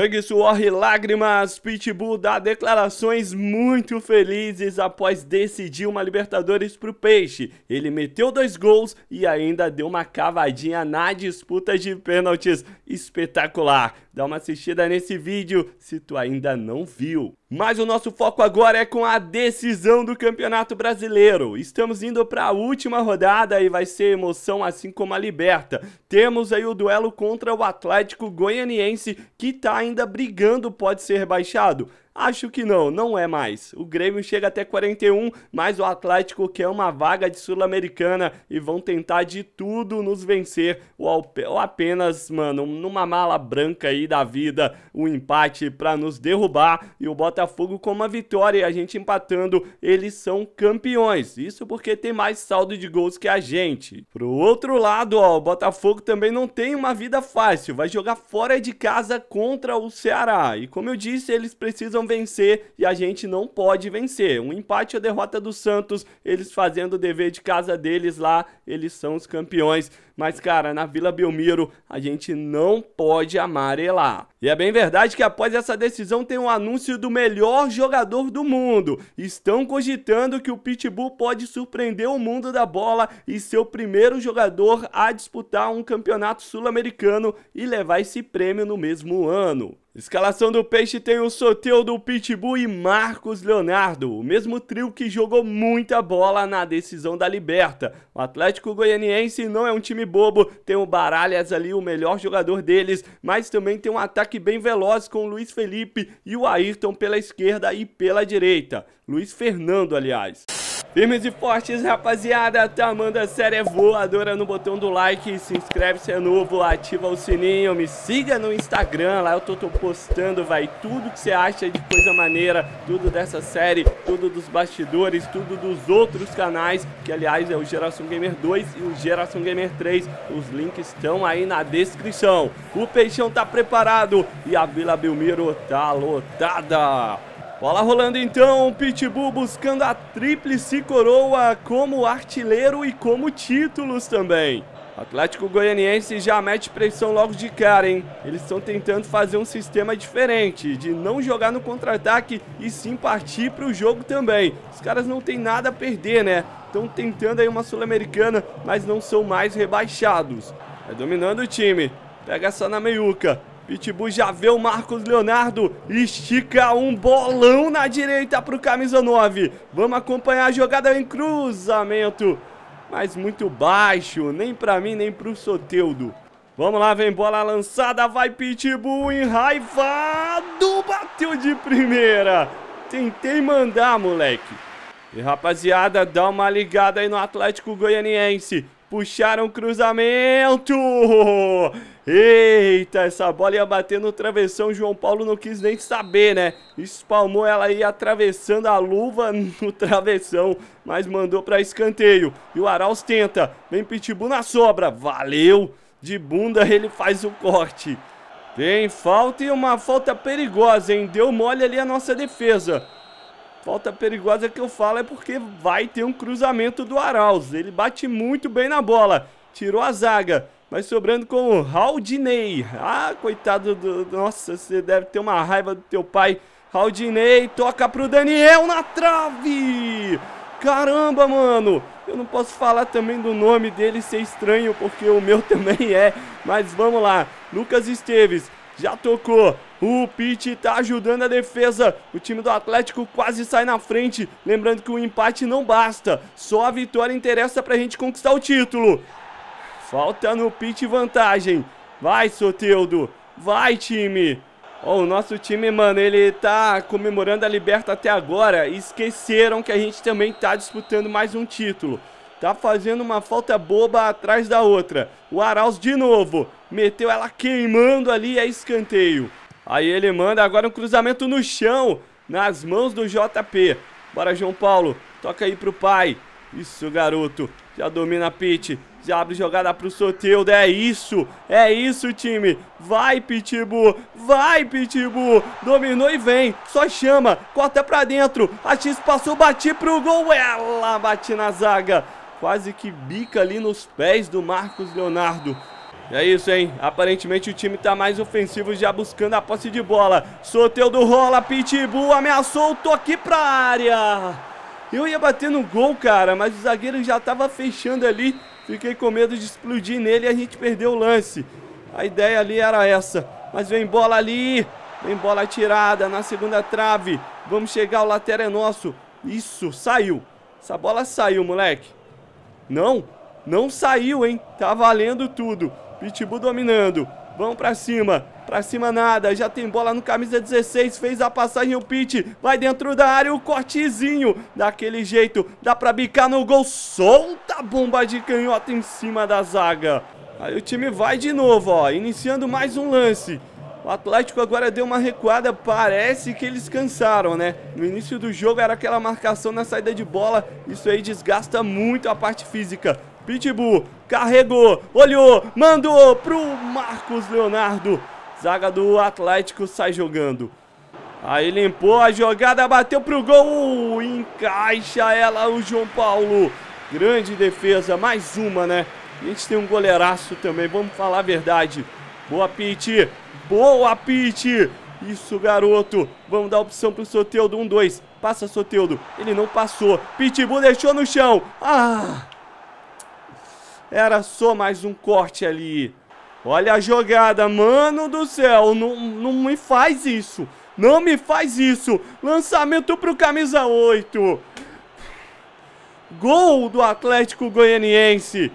Sangue, suor e lágrimas, Pitbull dá declarações muito felizes após decidir uma Libertadores pro Peixe. Ele meteu dois gols e ainda deu uma cavadinha na disputa de pênaltis. Espetacular! Dá uma assistida nesse vídeo se tu ainda não viu. Mas o nosso foco agora é com a decisão do Campeonato Brasileiro. Estamos indo para a última rodada e vai ser emoção assim como a Liberta. Temos aí o duelo contra o Atlético Goianiense que está ainda brigando, pode ser rebaixado. Acho que não, não é mais. O Grêmio chega até 41, mas o Atlético quer uma vaga de Sul-Americana e vão tentar de tudo nos vencer ou apenas, mano, numa mala branca aí da vida, o um empate para nos derrubar e o Botafogo com uma vitória e a gente empatando, eles são campeões. Isso porque tem mais saldo de gols que a gente. Pro outro lado, ó, o Botafogo também não tem uma vida fácil, vai jogar fora de casa contra o Ceará. E como eu disse, eles precisam precisam vencer e a gente não pode vencer. Um empate ou derrota do Santos, eles fazendo o dever de casa deles lá, eles são os campeões. Mas, cara, na Vila Belmiro, a gente não pode amarelar. E é bem verdade que após essa decisão tem um anúncio do melhor jogador do mundo. Estão cogitando que o Pitbull pode surpreender o mundo da bola e ser o primeiro jogador a disputar um campeonato sul-americano e levar esse prêmio no mesmo ano. Escalação do Peixe tem o do Pitbull e Marcos Leonardo, o mesmo trio que jogou muita bola na decisão da Liberta. O Atlético Goianiense não é um time bobo, tem o Baralhas ali, o melhor jogador deles, mas também tem um ataque bem veloz com o Luiz Felipe e o Ayrton pela esquerda e pela direita. Luiz Fernando, aliás. Firmes e fortes, rapaziada, tá a série é voadora no botão do like, se inscreve se é novo, ativa o sininho, me siga no Instagram, lá eu tô, tô postando, vai, tudo que você acha de coisa maneira, tudo dessa série, tudo dos bastidores, tudo dos outros canais, que aliás é o Geração Gamer 2 e o Geração Gamer 3, os links estão aí na descrição. O Peixão tá preparado e a Vila Belmiro tá lotada. Bola rolando então, Pitbull buscando a tríplice coroa como artilheiro e como títulos também. O Atlético Goianiense já mete pressão logo de cara, hein? Eles estão tentando fazer um sistema diferente, de não jogar no contra-ataque e sim partir para o jogo também. Os caras não têm nada a perder, né? Estão tentando aí uma Sul-Americana, mas não são mais rebaixados. É dominando o time. Pega só na meiuca. Pitbull já vê o Marcos Leonardo, estica um bolão na direita para o camisa 9. Vamos acompanhar a jogada em cruzamento, mas muito baixo, nem para mim, nem para o Soteudo. Vamos lá, vem bola lançada, vai Pitbull enraivado, bateu de primeira. Tentei mandar, moleque. E rapaziada, dá uma ligada aí no Atlético Goianiense. Puxaram cruzamento. Eita, essa bola ia bater no travessão. João Paulo não quis nem saber, né? Espalmou ela aí atravessando a luva no travessão, mas mandou para escanteio. E o Arauz tenta. Vem Pitbull na sobra. Valeu! De bunda ele faz o corte. Tem falta e uma falta perigosa, hein? Deu mole ali a nossa defesa. Falta perigosa que eu falo é porque vai ter um cruzamento do Arauz. Ele bate muito bem na bola. Tirou a zaga. Mas sobrando com o Haldinei. Ah, coitado do... Nossa, você deve ter uma raiva do teu pai. Haldinei toca pro Daniel na trave. Caramba, mano. Eu não posso falar também do nome dele ser estranho, porque o meu também é. Mas vamos lá. Lucas Esteves já tocou. O Pitt tá ajudando a defesa. O time do Atlético quase sai na frente. Lembrando que o empate não basta. Só a vitória interessa pra gente conquistar o título. Falta no pit vantagem. Vai, Soteudo. Vai, time. Oh, o nosso time, mano, ele tá comemorando a Liberta até agora. Esqueceram que a gente também tá disputando mais um título. Tá fazendo uma falta boba atrás da outra. O Arauz de novo. Meteu ela queimando ali, é escanteio. Aí ele manda agora um cruzamento no chão, nas mãos do JP. Bora, João Paulo. Toca aí pro pai. Isso, garoto. Já domina a Pit. Já abre jogada pro Soteldo. É isso. É isso, time. Vai, Pitbull. Vai, Pitbull. Dominou e vem. Só chama. Corta pra dentro. A X passou. Bati pro gol. Ela bate na zaga. Quase que bica ali nos pés do Marcos Leonardo. É isso, hein? Aparentemente o time tá mais ofensivo já buscando a posse de bola. Soteudo rola, Pitbull ameaçou o toque pra área. Eu ia bater no gol, cara, mas o zagueiro já estava fechando ali. Fiquei com medo de explodir nele e a gente perdeu o lance. A ideia ali era essa. Mas vem bola ali. Vem bola tirada na segunda trave. Vamos chegar, o lateral é nosso. Isso, saiu. Essa bola saiu, moleque. Não, não saiu, hein? Tá valendo tudo. Pitbull dominando. Vão pra cima. Pra cima nada. Já tem bola no camisa 16. Fez a passagem o Pitt. Vai dentro da área. O cortezinho. Daquele jeito. Dá pra bicar no gol. Solta a bomba de canhota em cima da zaga. Aí o time vai de novo, ó. Iniciando mais um lance. O Atlético agora deu uma recuada, parece que eles cansaram, né? No início do jogo era aquela marcação na saída de bola, isso aí desgasta muito a parte física. Pitbull carregou, olhou, mandou pro Marcos Leonardo. Zaga do Atlético sai jogando. Aí limpou a jogada, bateu pro gol, uh, encaixa ela o João Paulo. Grande defesa, mais uma, né? A gente tem um goleiraço também, vamos falar a verdade. Boa, Pete. Boa, Pete. Isso, garoto. Vamos dar opção pro Soteudo. Um, dois. Passa, Soteudo. Ele não passou. Pitbull deixou no chão. Ah! Era só mais um corte ali. Olha a jogada, mano do céu. Não, não me faz isso. Não me faz isso. Lançamento pro camisa 8. Gol do Atlético Goianiense.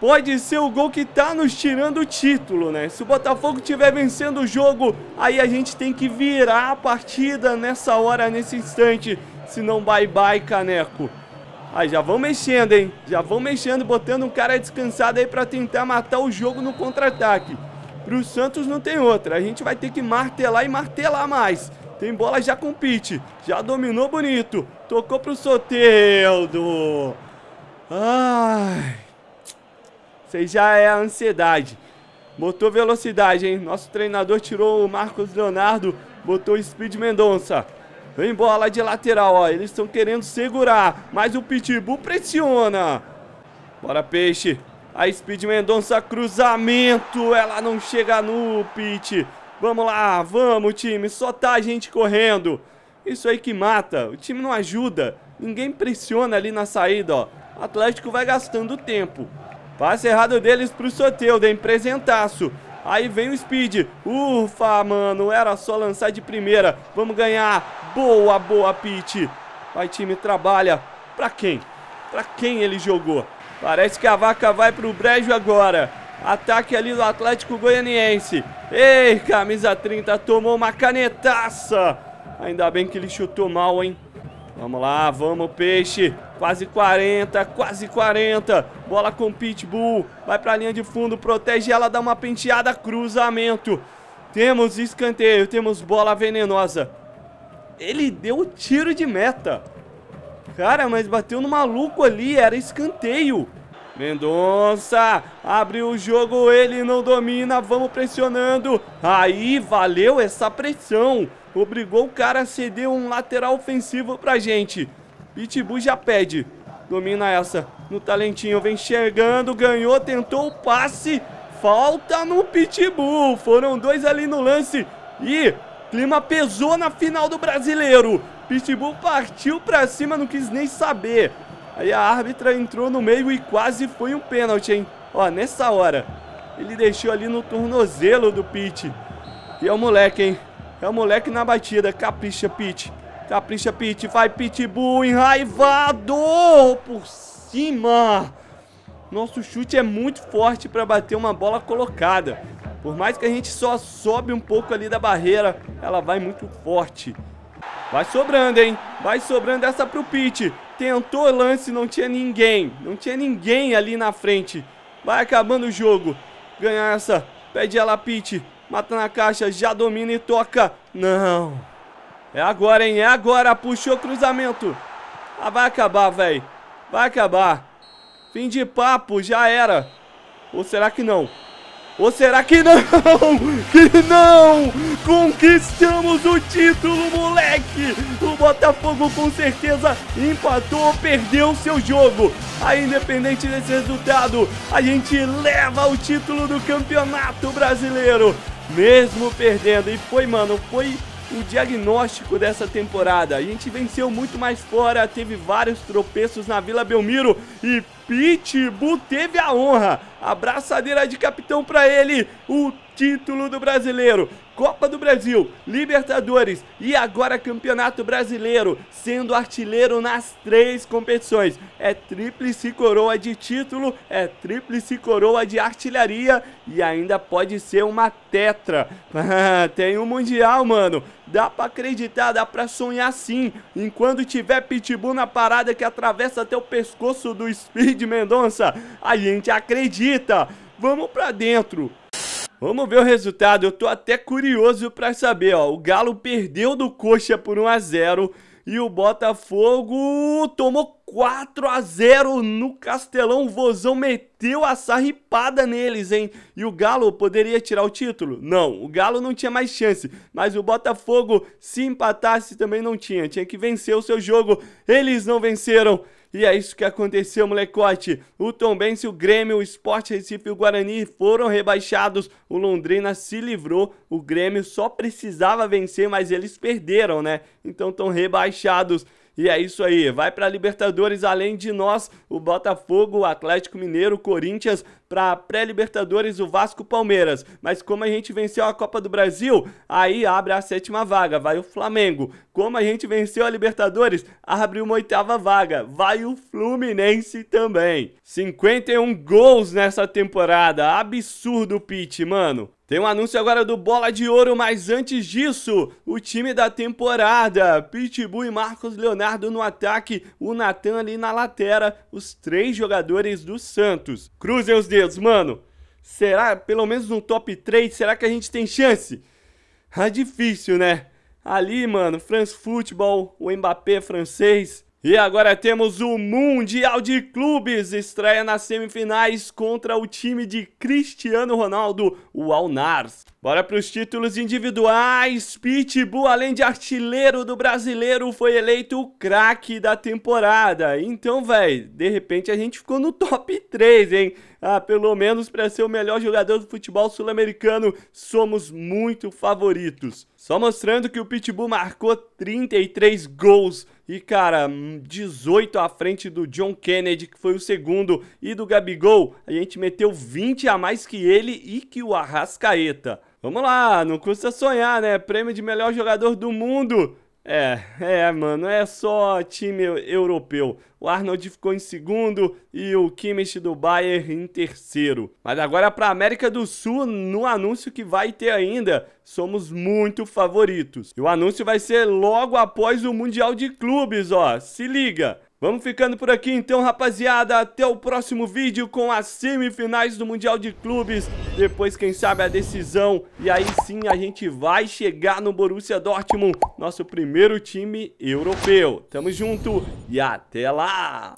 Pode ser o gol que tá nos tirando o título, né? Se o Botafogo tiver vencendo o jogo, aí a gente tem que virar a partida nessa hora, nesse instante. Senão, bye bye, caneco. Aí já vão mexendo, hein? Já vão mexendo, botando um cara descansado aí para tentar matar o jogo no contra-ataque. Pro Santos não tem outra. A gente vai ter que martelar e martelar mais. Tem bola já com o Pitt. Já dominou bonito. Tocou pro Soteldo. Ai. Isso aí já é a ansiedade. Botou velocidade, hein? Nosso treinador tirou o Marcos Leonardo, botou o Speed Mendonça. Vem bola de lateral, ó. Eles estão querendo segurar. Mas o Pitbull pressiona. Bora, Peixe. A Speed Mendonça, cruzamento. Ela não chega no Pit. Vamos lá, vamos, time. Só tá a gente correndo. Isso aí que mata. O time não ajuda. Ninguém pressiona ali na saída, ó. O Atlético vai gastando tempo. Passe errado deles pro hein? presentaço. Aí vem o Speed. Ufa, mano, era só lançar de primeira. Vamos ganhar. Boa, boa, Pete. Vai, time, trabalha. Pra quem? Pra quem ele jogou? Parece que a vaca vai pro brejo agora. Ataque ali do Atlético Goianiense. Ei, camisa 30, tomou uma canetaça. Ainda bem que ele chutou mal, hein? Vamos lá, vamos, peixe. Quase 40, quase 40. Bola com Pitbull. Vai pra linha de fundo, protege ela, dá uma penteada, cruzamento. Temos escanteio, temos bola venenosa. Ele deu o tiro de meta. Cara, mas bateu no maluco ali, era escanteio. Mendonça, abriu o jogo, ele não domina, vamos pressionando. Aí, valeu essa pressão. Obrigou o cara a ceder um lateral ofensivo pra gente. Pitbull já pede. Domina essa no talentinho, vem chegando, ganhou, tentou o passe. Falta no Pitbull. Foram dois ali no lance. E Clima pesou na final do Brasileiro. Pitbull partiu pra cima, não quis nem saber. Aí a árbitra entrou no meio e quase foi um pênalti, hein? Ó, nessa hora, ele deixou ali no tornozelo do Pit. E é o moleque, hein? É o moleque na batida. Capricha, Pit. Capricha, Pit. Vai, Pitbull, enraivado por cima. Nosso chute é muito forte para bater uma bola colocada. Por mais que a gente só sobe um pouco ali da barreira, ela vai muito forte. Vai sobrando, hein? Vai sobrando essa pro Pete. Tentou lance, não tinha ninguém. Não tinha ninguém ali na frente. Vai acabando o jogo. Ganha essa. Pede ela, Pete. Mata na caixa, já domina e toca. Não. É agora, hein? É agora. Puxou cruzamento. Ah, vai acabar, velho. Vai acabar. Fim de papo, já era. Ou será que não? Ou será que não? Que não! Conquistamos o título, moleque! O Botafogo com certeza empatou, perdeu seu jogo. Aí, independente desse resultado, a gente leva o título do Campeonato Brasileiro. Mesmo perdendo. E foi, mano, foi o diagnóstico dessa temporada. A gente venceu muito mais fora, teve vários tropeços na Vila Belmiro e Pitbull teve a honra. Abraçadeira de capitão para ele, o título do brasileiro. Copa do Brasil, Libertadores e agora Campeonato Brasileiro, sendo artilheiro nas três competições. É tríplice coroa de título, é tríplice coroa de artilharia e ainda pode ser uma tetra. Tem o um Mundial, mano. Dá pra acreditar, dá pra sonhar sim. Enquanto tiver pitbull na parada que atravessa até o pescoço do Speed Mendonça, a gente acredita. Vamos pra dentro. Vamos ver o resultado. Eu tô até curioso para saber, ó. O Galo perdeu do Coxa por 1 a 0 e o Botafogo tomou 4 a 0 no Castelão. O Vozão meteu a sarripada neles, hein? E o Galo poderia tirar o título? Não, o Galo não tinha mais chance. Mas o Botafogo, se empatasse, também não tinha. Tinha que vencer o seu jogo. Eles não venceram. E é isso que aconteceu, molecote. O Tombense, o Grêmio, o Sport Recife e o Guarani foram rebaixados. O Londrina se livrou. O Grêmio só precisava vencer, mas eles perderam, né? Então estão rebaixados. E é isso aí, vai para Libertadores além de nós, o Botafogo, o Atlético Mineiro, o Corinthians, para pré-Libertadores o Vasco Palmeiras. Mas como a gente venceu a Copa do Brasil, aí abre a sétima vaga, vai o Flamengo. Como a gente venceu a Libertadores, abre uma oitava vaga, vai o Fluminense também. 51 gols nessa temporada, absurdo o Pete, mano. Tem um anúncio agora do Bola de Ouro, mas antes disso, o time da temporada. Pitbull e Marcos Leonardo no ataque, o Natan ali na lateral, os três jogadores do Santos. Cruzem os dedos, mano. Será, pelo menos no top 3, será que a gente tem chance? Ah, difícil, né? Ali, mano, France Football, o Mbappé francês, e agora temos o Mundial de Clubes, estreia nas semifinais contra o time de Cristiano Ronaldo, o Alnars. Bora para os títulos individuais, Pitbull, além de artilheiro do brasileiro, foi eleito o craque da temporada. Então, velho, de repente a gente ficou no top 3, hein? Ah, pelo menos para ser o melhor jogador do futebol sul-americano, somos muito favoritos. Só mostrando que o Pitbull marcou 33 gols e, cara, 18 à frente do John Kennedy, que foi o segundo, e do Gabigol. A gente meteu 20 a mais que ele e que o Arrascaeta. Vamos lá, não custa sonhar, né? Prêmio de melhor jogador do mundo. É, é, mano, é só time europeu. O Arnold ficou em segundo e o Kimmich do Bayern em terceiro. Mas agora para a América do Sul, no anúncio que vai ter ainda, somos muito favoritos. E o anúncio vai ser logo após o Mundial de Clubes, ó. Se liga. Vamos ficando por aqui então, rapaziada. Até o próximo vídeo com as semifinais do Mundial de Clubes. Depois, quem sabe, a decisão. E aí sim, a gente vai chegar no Borussia Dortmund, nosso primeiro time europeu. Tamo junto e até lá!